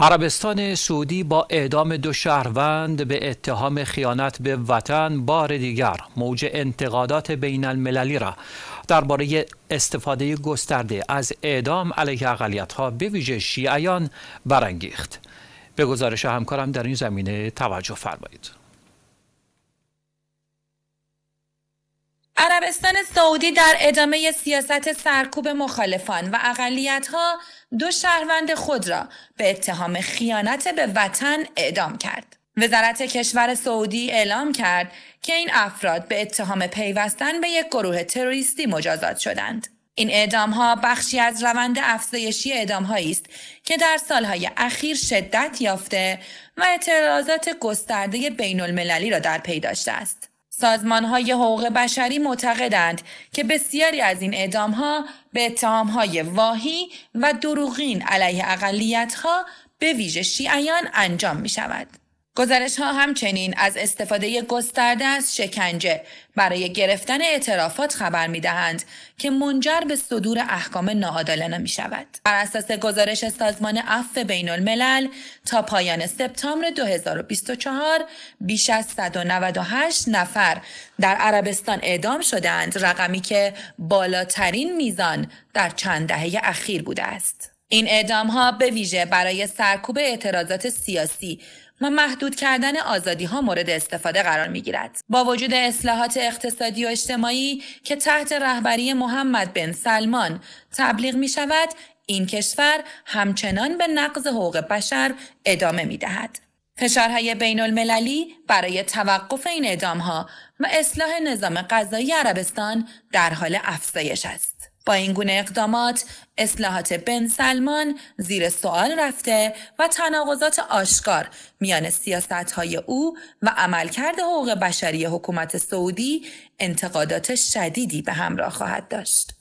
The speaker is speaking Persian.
عربستان سعودی با اعدام دو شهروند به اتهام خیانت به وطن بار دیگر موج انتقادات بین المللی را درباره استفاده گسترده از اعدام علیه اقلیت ها به ویژه شیعیان برانگیخت. به گزارش همکارم در این زمینه توجه فرمایید. عربستان سعودی در ادامه سیاست سرکوب مخالفان و اقلیتها دو شهروند خود را به اتهام خیانت به وطن اعدام کرد. وزارت کشور سعودی اعلام کرد که این افراد به اتهام پیوستن به یک گروه تروریستی مجازات شدند. این اعدام ها بخشی از روند افزایشی اعدام است که در سالهای اخیر شدت یافته و اعتراضات گسترده بین المللی را در پی داشته است. سازمان های حقوق بشری معتقدند که بسیاری از این اعدام ها به اتهام های واهی و دروغین علیه اقلیت ها به ویژه شیعیان انجام می شود. گزارش ها همچنین از استفاده گسترده از شکنجه برای گرفتن اعترافات خبر می دهند که منجر به صدور احکام ناعادلانه می شود. بر اساس گزارش سازمان عفو بین الملل تا پایان سپتامبر 2024 بیش از 198 نفر در عربستان اعدام شدند رقمی که بالاترین میزان در چند دهه اخیر بوده است. این اعدام ها به ویژه برای سرکوب اعتراضات سیاسی و محدود کردن آزادی ها مورد استفاده قرار می گیرد. با وجود اصلاحات اقتصادی و اجتماعی که تحت رهبری محمد بن سلمان تبلیغ می شود، این کشور همچنان به نقض حقوق بشر ادامه می دهد. فشارهای بین المللی برای توقف این ادامها و اصلاح نظام قضایی عربستان در حال افزایش است. با این گونه اقدامات اصلاحات بن سلمان زیر سوال رفته و تناقضات آشکار میان سیاست های او و عملکرد حقوق بشری حکومت سعودی انتقادات شدیدی به همراه خواهد داشت.